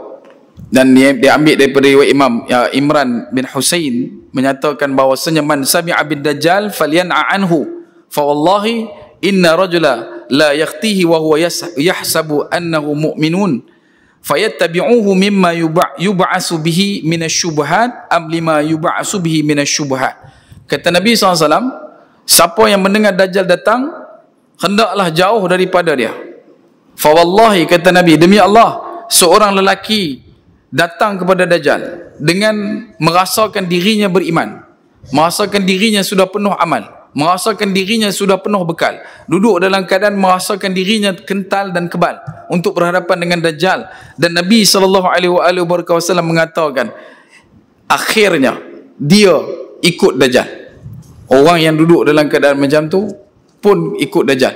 dan dia, diambil ambil daripada riwayat Imam ya, Imran bin Husain menyatakan bahwasanya man sami'a bid dajjal falyan'a anhu fa wallahi inna rajula la yakhtihi wa huwa yahsabu annahu mu'minun fayattabi'uhu mimma yub'asu bihi minasy syubhat am lima yub'asu bihi minasy syubhat kata Nabi saw siapa yang mendengar dajjal datang hendaklah jauh daripada dia fa wallahi kata nabi demi Allah seorang lelaki datang kepada dajjal dengan merasakan dirinya beriman merasakan dirinya sudah penuh amal merasakan dirinya sudah penuh bekal duduk dalam keadaan merasakan dirinya kental dan kebal untuk berhadapan dengan dajjal dan nabi sallallahu alaihi wasallam mengatakan akhirnya dia ikut dajjal orang yang duduk dalam keadaan macam tu pun ikut dajjal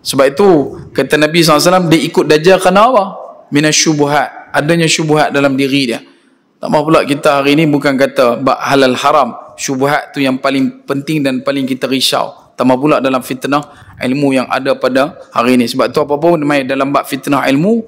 sebab itu kata Nabi SAW dia ikut dajjal kerana apa? minasyubuhat adanya syubuhat dalam diri dia tak mahu pula kita hari ini bukan kata bak halal haram syubuhat tu yang paling penting dan paling kita risau tambah pula dalam fitnah ilmu yang ada pada hari ini sebab tu apa pun main dalam bab fitnah ilmu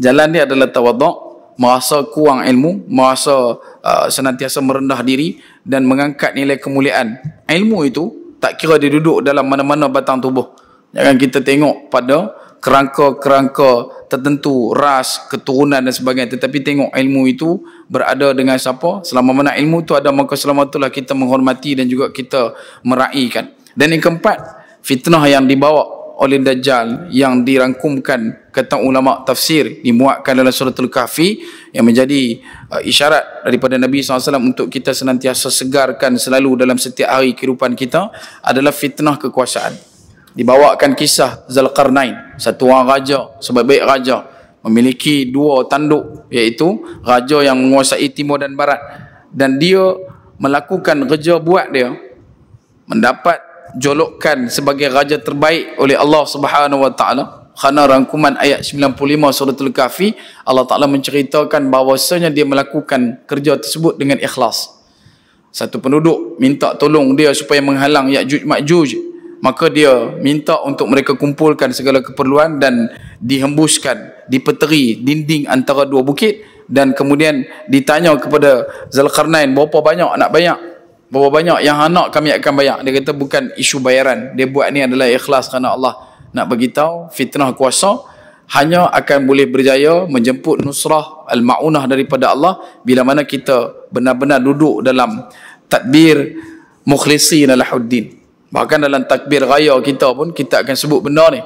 jalan dia adalah tawaduk merasa kurang ilmu merasa Uh, senantiasa merendah diri dan mengangkat nilai kemuliaan. Ilmu itu tak kira dia duduk dalam mana-mana batang tubuh. Jangan kita tengok pada kerangka-kerangka tertentu, ras, keturunan dan sebagainya. Tetapi tengok ilmu itu berada dengan siapa. Selama mana ilmu itu ada, maka selama itulah kita menghormati dan juga kita meraihkan. Dan yang keempat, fitnah yang dibawa oleh Dajjal yang dirangkumkan kata ulama tafsir dimuatkan dalam suratul kahfi yang menjadi uh, isyarat daripada Nabi SAW untuk kita senantiasa segarkan selalu dalam setiap hari kehidupan kita adalah fitnah kekuasaan dibawakan kisah Zalqarnain satu orang raja sebab baik raja memiliki dua tanduk iaitu raja yang menguasai timur dan barat dan dia melakukan kerja buat dia mendapat julukan sebagai raja terbaik oleh Allah Subhanahu wa taala kerana rangkuman ayat 95 suratul kahfi Allah taala menceritakan bahawasanya dia melakukan kerja tersebut dengan ikhlas satu penduduk minta tolong dia supaya menghalang Yakjuj Makjuj maka dia minta untuk mereka kumpulkan segala keperluan dan dihembuskan dipeteri dinding antara dua bukit dan kemudian ditanya kepada Zulkarnain berapa banyak nak banyak Berapa banyak yang anak kami akan bayar. Dia kata bukan isu bayaran. Dia buat ni adalah ikhlas kerana Allah nak bagi tahu fitnah kuasa hanya akan boleh berjaya menjemput nusrah al-ma'unah daripada Allah bila mana kita benar-benar duduk dalam tadbir mukhlisi nalahuddin. Bahkan dalam takbir raya kita pun kita akan sebut benar ni.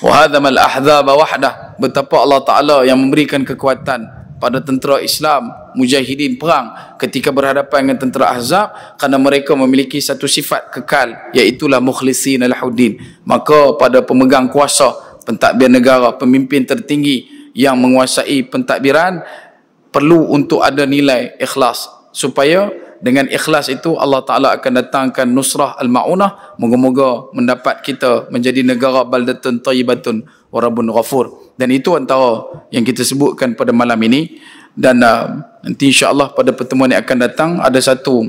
Wahadamal ahzaba wahdah. Betapa Allah Ta'ala yang memberikan kekuatan pada tentera Islam mujahidin perang ketika berhadapan dengan tentera Ahzab kerana mereka memiliki satu sifat kekal iaitu mukhlisin al-Hudin. Maka pada pemegang kuasa pentadbir negara, pemimpin tertinggi yang menguasai pentadbiran perlu untuk ada nilai ikhlas supaya dengan ikhlas itu Allah Ta'ala akan datangkan nusrah al-ma'unah moga-moga mendapat kita menjadi negara baldatun tayyibatun warabun ghafur dan itu antara yang kita sebutkan pada malam ini dan uh, nanti insyaAllah pada pertemuan yang akan datang ada satu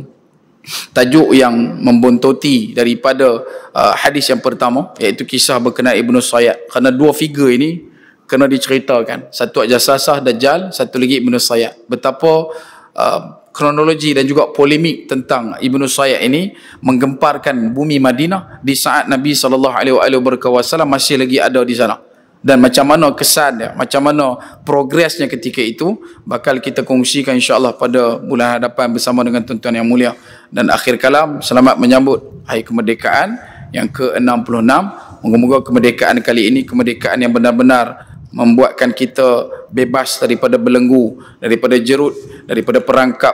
tajuk yang membontoti daripada uh, hadis yang pertama iaitu kisah berkenaan Ibnu Sayyad kerana dua figure ini kena diceritakan satu Ajasasah Dajjal satu lagi Ibnu Sayyad betapa uh, kronologi dan juga polemik tentang Ibnu Sayyad ini menggemparkan bumi Madinah di saat Nabi SAW berkawasalah masih lagi ada di sana dan macam mana kesan dia, macam mana progresnya ketika itu bakal kita kongsikan insyaAllah pada bulan hadapan bersama dengan tuan-tuan yang mulia dan akhir kalam selamat menyambut hari kemerdekaan yang ke-66 moga-moga kemerdekaan kali ini kemerdekaan yang benar-benar membuatkan kita bebas daripada belenggu daripada jerut daripada perangkap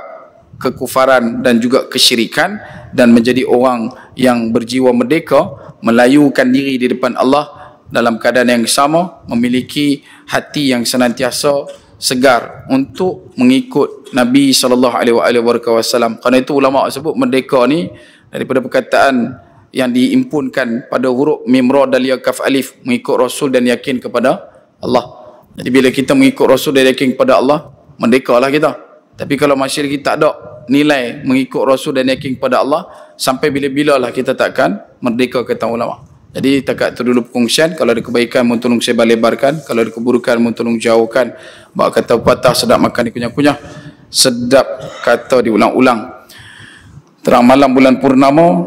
kekufaran dan juga kesyirikan dan menjadi orang yang berjiwa merdeka melayukan diri di depan Allah dalam keadaan yang sama memiliki hati yang senantiasa segar untuk mengikut Nabi sallallahu alaihi wasallam. Karena itu ulama sebut merdeka ni daripada perkataan yang diimpunkan pada huruf mim ra dal ya kaf alif mengikut rasul dan yakin kepada Allah. Jadi bila kita mengikut rasul dan yakin kepada Allah, merdekalah kita. Tapi kalau masih lagi tak ada nilai mengikut rasul dan yakin kepada Allah, sampai bila-bilalah kita takkan merdeka kata ulama. Jadi takat terdulu pengungsian kalau ada kebaikan mohon tolong saya lebarkan, kalau ada keburukan mohon tolong jauhkan. Mak kata patah sedap makan dikunyah-kunyah. Sedap kata diulang-ulang. Terang malam bulan purnama,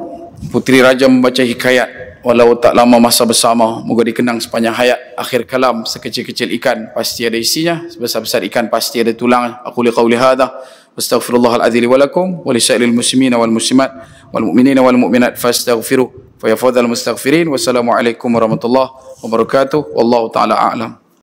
puteri raja membaca hikayat walau tak lama masa bersama moga dikenang sepanjang hayat akhir kalam sekecil-kecil ikan pasti ada isinya sebesar-besar ikan pasti ada tulang aku li qauli hadha Astaghfirullahal azim wa lakum wa li sa'il muslimin wal muslimat wal mu'minin wal mu'minat fastaghfiruh fa ya fadhal mustaghfirin wa assalamu alaikum warahmatullahi wabarakatuh wallahu ta'ala a'lam